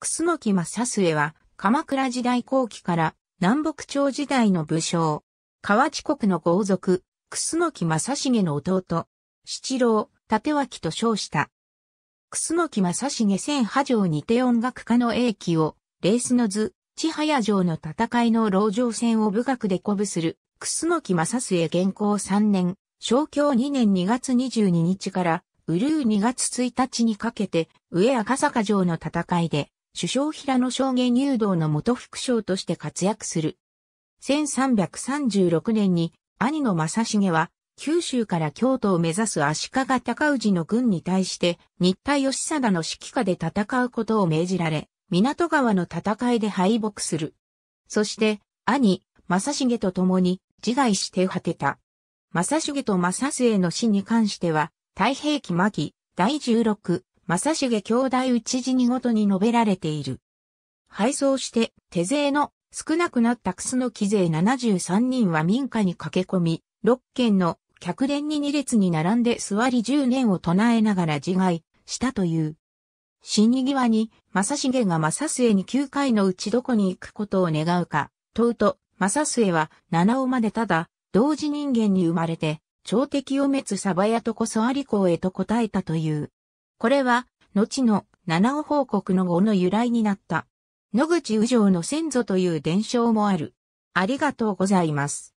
楠木正末は、鎌倉時代後期から南北朝時代の武将、河内国の豪族、楠木正重の弟、七郎、立脇と称した。楠木正重千波城にて音楽家の英気を、レースの図、千早城の戦いの牢城戦を武学で鼓舞する、楠木正末現行3年、昭京2年2月22日から、うるう2月1日にかけて、上赤坂城の戦いで、首相平野証言入道の元副将として活躍する。1336年に兄の正成は九州から京都を目指す足利尊氏の軍に対して新田義貞の指揮下で戦うことを命じられ、港川の戦いで敗北する。そして兄、正成と共に自害して果てた。正成と正末の死に関しては、太平記巻期、第16、正重兄弟内辞にごとに述べられている。配送して、手勢の少なくなったクスの木勢73人は民家に駆け込み、6軒の客殿に2列に並んで座り10年を唱えながら自害したという。死に際に、正重が正末に9回のうちどこに行くことを願うか、問うと、正末は七尾までただ、同時人間に生まれて、朝敵を滅鯖屋とこそありこへと答えたという。これは、後の七尾報告の語の由来になった。野口宇情の先祖という伝承もある。ありがとうございます。